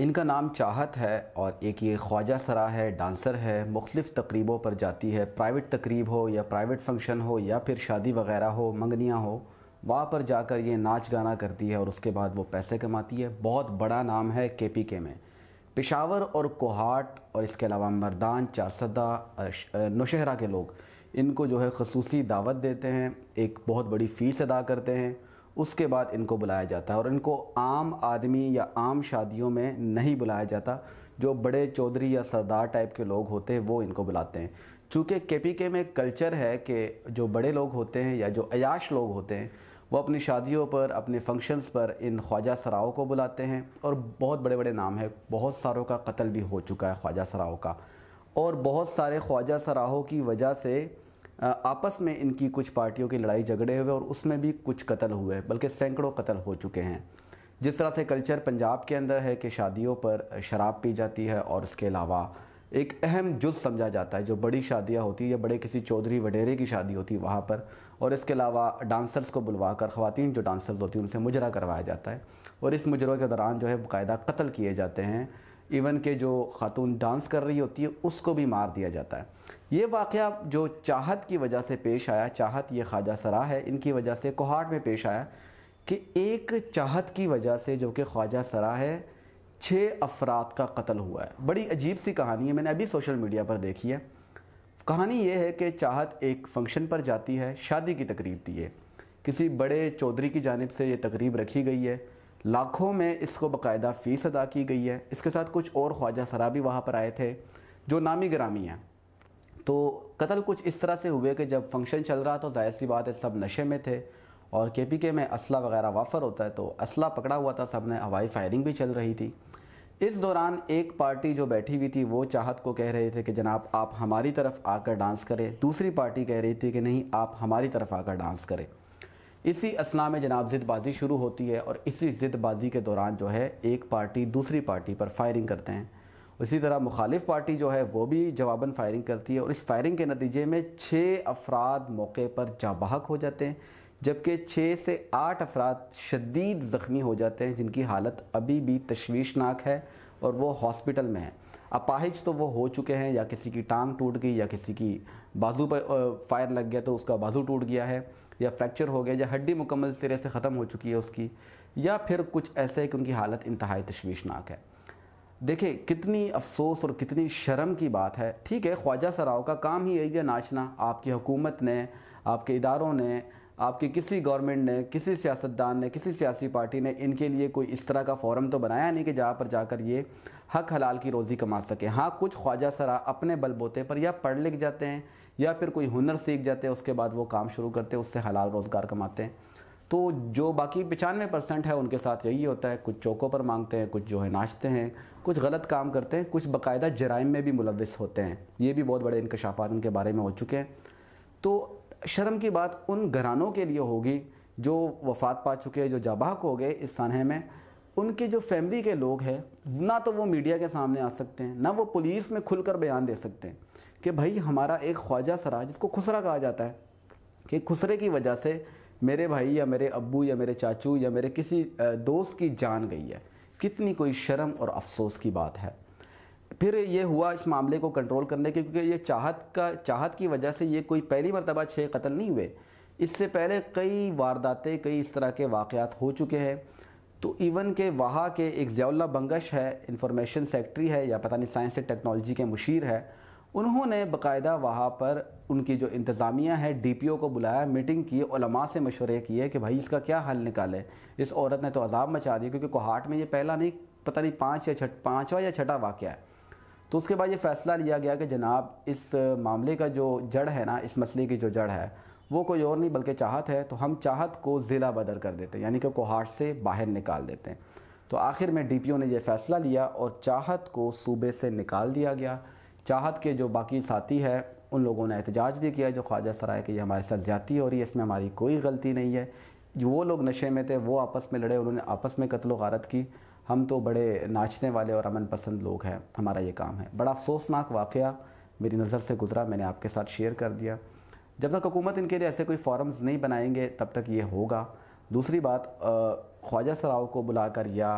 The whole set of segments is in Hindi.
इनका नाम चाहत है और एक ये ख्वाजा सरा है डांसर है मुख्तफ तकरीबों पर जाती है प्राइवेट तकरीब हो या प्राइवेट फंक्शन हो या फिर शादी वगैरह हो मंगनियाँ हो वहाँ पर जाकर ये नाच गाना करती है और उसके बाद वो पैसे कमाती है बहुत बड़ा नाम है के पी के में पेशावर और कोहाट और इसके अलावा मरदान चारसदा नौशहरा के लोग इनको जो है खसूसी दावत देते हैं एक बहुत बड़ी फ़ीस अदा करते हैं उसके बाद इनको बुलाया जाता है और इनको आम आदमी या आम शादियों में नहीं बुलाया जाता जो बड़े चौधरी या सरदार टाइप के लोग होते हैं वो इनको बुलाते हैं चूँकि के पी के में कल्चर है कि जो बड़े लोग होते हैं या जो अयाश लोग होते हैं वो अपनी शादियों पर अपने फंक्शंस पर इन ख्वाजा सराओं को बुलाते हैं और बहुत बड़े बड़े नाम है बहुत सारों का कत्ल भी हो चुका है ख्वाजा सराओं का और बहुत सारे ख्वाजा सराहों की वजह से आपस में इनकी कुछ पार्टियों की लड़ाई झगड़े हुए और उसमें भी कुछ कत्ल हुए बल्कि सैकड़ों कत्ल हो चुके हैं जिस तरह से कल्चर पंजाब के अंदर है कि शादियों पर शराब पी जाती है और उसके अलावा एक अहम जुज समझा जाता है जो बड़ी शादियाँ होती है या बड़े किसी चौधरी वडेरे की शादी होती है वहाँ पर और इसके अलावा डांसर्स को बुलवा कर खुवान जो डांसर्स होती हैं उनसे मुजरा करवाया जाता है और इस मुजरों के दौरान जो है बाकायदा कत्ल किए जाते हैं इवन के जो खातून डांस कर रही होती है उसको भी मार दिया जाता है ये वाक़ जो चाहत की वजह से पेश आया चाहत ये ख्वाजा सरा है इनकी वजह से कोहाट में पेश आया कि एक चाहत की वजह से जो कि ख्वाजा सरा है छः अफराद का कत्ल हुआ है बड़ी अजीब सी कहानी है मैंने अभी सोशल मीडिया पर देखी है कहानी ये है कि चाहत एक फ़ंक्शन पर जाती है शादी की तकरीब दी है किसी बड़े चौधरी की जानब से ये तकरीब रखी गई है लाखों में इसको बाकायदा फ़ीस अदा की गई है इसके साथ कुछ और ख्वाजा सरा भी वहाँ पर आए थे जो नामी ग्रामी हैं तो कत्ल कुछ इस तरह से हुए कि जब फंक्शन चल रहा तो जाहिर सी बात है सब नशे में थे और के पी के में असला वगैरह वाफर होता है तो असला पकड़ा हुआ था सब ने हवाई फायरिंग भी चल रही थी इस दौरान एक पार्टी जो बैठी हुई थी वो चाहत को कह रहे थे कि जनाब आप हमारी तरफ आकर डांस करें दूसरी पार्टी कह रही थी कि नहीं आप हमारी तरफ आकर डांस करें इसी असना में जनाब ज़िदबाजी शुरू होती है और इसी ज़िदबाजी के दौरान जो है एक पार्टी दूसरी पार्टी पर फायरिंग करते हैं इसी तरह मुखालिफ पार्टी जो है वो भी जवाबन फायरिंग करती है और इस फायरिंग के नतीजे में छः अफराद मौके पर जाबाहक हो जाते हैं जबकि छः से आठ अफराद शदीद ज़ख्मी हो जाते हैं जिनकी हालत अभी भी तशवीशनाक है और वो हॉस्पिटल में है अपाहिज तो वो हो चुके हैं या किसी की टांग टूट गई या किसी की बाजू पर फायर लग गया तो उसका बाजू टूट गया है या फ्रैक्चर हो गया या हड्डी मुकम्मल सिरे से ख़त्म हो चुकी है उसकी या फिर कुछ ऐसे है कि उनकी हालत इंतहा तशवीशनाक है देखिए कितनी अफसोस और कितनी शर्म की बात है ठीक है ख्वाजा सराव का काम ही यही है नाचना आपकी हुकूमत ने आपके इदारों ने आपकी किसी गवर्नमेंट ने किसी सियासतदान ने किसी सियासी पार्टी ने इनके लिए कोई इस तरह का फोरम तो बनाया नहीं कि जहाँ पर जाकर ये हक हलाल की रोज़ी कमा सके हाँ कुछ ख्वाजा सरा अपने बलबोते पर या पढ़ लिख जाते हैं या फिर कोई हुनर सीख जाते हैं उसके बाद वो काम शुरू करते हैं उससे हलाल रोज़गार कमाते हैं तो जो बाकी पचानवे परसेंट है उनके साथ यही होता है कुछ चौकों पर मांगते हैं कुछ जो है नाचते हैं कुछ गलत काम करते हैं कुछ बाकायदा जराइम में भी मुलविस होते हैं ये भी बहुत बड़े इंकशाफात उनके बारे में हो चुके हैं तो शर्म की बात उन घरानों के लिए होगी जो वफात पा चुके हैं जो जाबाक हो गए इस सानहे में उनके जो फैमिली के लोग हैं ना तो वो मीडिया के सामने आ सकते हैं ना वो पुलिस में खुलकर बयान दे सकते हैं कि भाई हमारा एक ख्वाजा सरा जिसको खुसरा कहा जाता है कि खुसरे की वजह से मेरे भाई या मेरे अबू या मेरे चाचू या मेरे किसी दोस्त की जान गई है कितनी कोई शर्म और अफसोस की बात है फिर ये हुआ इस मामले को कंट्रोल करने के क्योंकि ये चाहत का चाहत की वजह से ये कोई पहली मरतबा छः कत्ल नहीं हुए इससे पहले कई वारदातें कई इस तरह के वाक़ात हो चुके हैं तो इवन के वहाँ के एक जयाल्ला बंगश है इंफॉर्मेशन सेक्ट्री है या पता नहीं साइंस एंड टेक्नोलॉजी के मुशीर है उन्होंने बकायदा वहाँ पर उनकी जो इंतज़ामिया है डीपीओ को बुलाया मीटिंग की ओलमा से मशवरे किए कि भाई इसका क्या हल निकाले इस औरत ने तो अजाब मचा दिया क्योंकि कोहाट में ये पहला नहीं पता नहीं पाँच या छठ पाँचवा या छठा वाक़ है तो उसके बाद ये फैसला लिया गया कि जनाब इस मामले का जो जड़ है ना इस मसले की जो जड़ है वो कोई और नहीं बल्कि चाहत है तो हम चाहत को ज़िला बदर कर देते हैं यानी कि कोहाट से बाहर निकाल देते हैं तो आखिर में डीपीओ ने यह फ़ैसला लिया और चाहत को सूबे से निकाल दिया गया चाहत के जो बाकी साथी है उन लोगों ने एहतजाज भी किया जो ख्वाजा सराय ये हमारे साथ ज़्यादा हो रही है इसमें हमारी कोई गलती नहीं है जो वो लोग नशे में थे वो आपस में लड़े उन्होंने आपस में कत्ल वारत की हम तो बड़े नाचने वाले और अमन पसंद लोग हैं हमारा ये काम है बड़ा अफसोसनाक वाक़ मेरी नज़र से गुज़रा मैंने आपके साथ शेयर कर दिया जब तक हुकूमत इनके लिए ऐसे कोई फॉरम्स नहीं बनाएंगे तब तक ये होगा दूसरी बात ख्वाजा सराव को बुलाकर या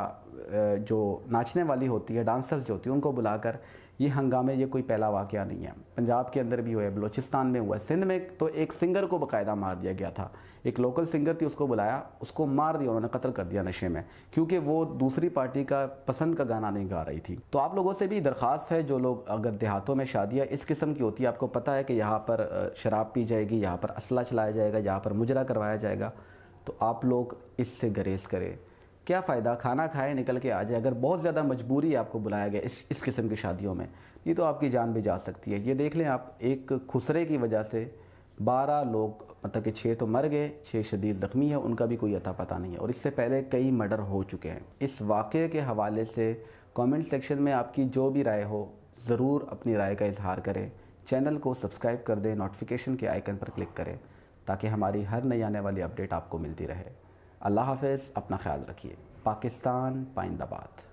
जो नाचने वाली होती है डांसर्स जो होती है उनको बुलाकर ये हंगामे ये कोई पहला वाक़ नहीं है पंजाब के अंदर भी हुआ है बलोचिस्तान में हुआ सिंध में तो एक सिंगर को बाकायदा मार दिया गया था एक लोकल सिंगर थी उसको बुलाया उसको मार दिया उन्होंने कत्ल कर दिया नशे में क्योंकि वो दूसरी पार्टी का पसंद का गाना नहीं गा रही थी तो आप लोगों से भी दरख्वास्त है जो लोग अगर देहातों में शादियाँ इस किस्म की होती है आपको पता है कि यहाँ पर शराब पी जाएगी यहाँ पर असला चलाया जाएगा यहाँ पर मुजरा करवाया जाएगा तो आप लोग इससे गरेज करें क्या फ़ायदा खाना खाए निकल के आ जाए अगर बहुत ज़्यादा मजबूरी आपको बुलाया गया इस इस किस्म की शादियों में ये तो आपकी जान भी जा सकती है ये देख लें आप एक खुसरे की वजह से बारह लोग मतलब कि छः तो मर गए छः शदीद ज़ख्मी है उनका भी कोई अता पता नहीं है और इससे पहले कई मर्डर हो चुके हैं इस वाक़े के हवाले से कमेंट सेक्शन में आपकी जो भी राय हो ज़रूर अपनी राय का इजहार करें चैनल को सब्सक्राइब कर दें नोटिफिकेशन के आइकन पर क्लिक करें ताकि हमारी हर नई आने वाली अपडेट आपको मिलती रहे अल्लाह हाफ अपना ख्याल रखिए पाकिस्तान पाइंदाबाद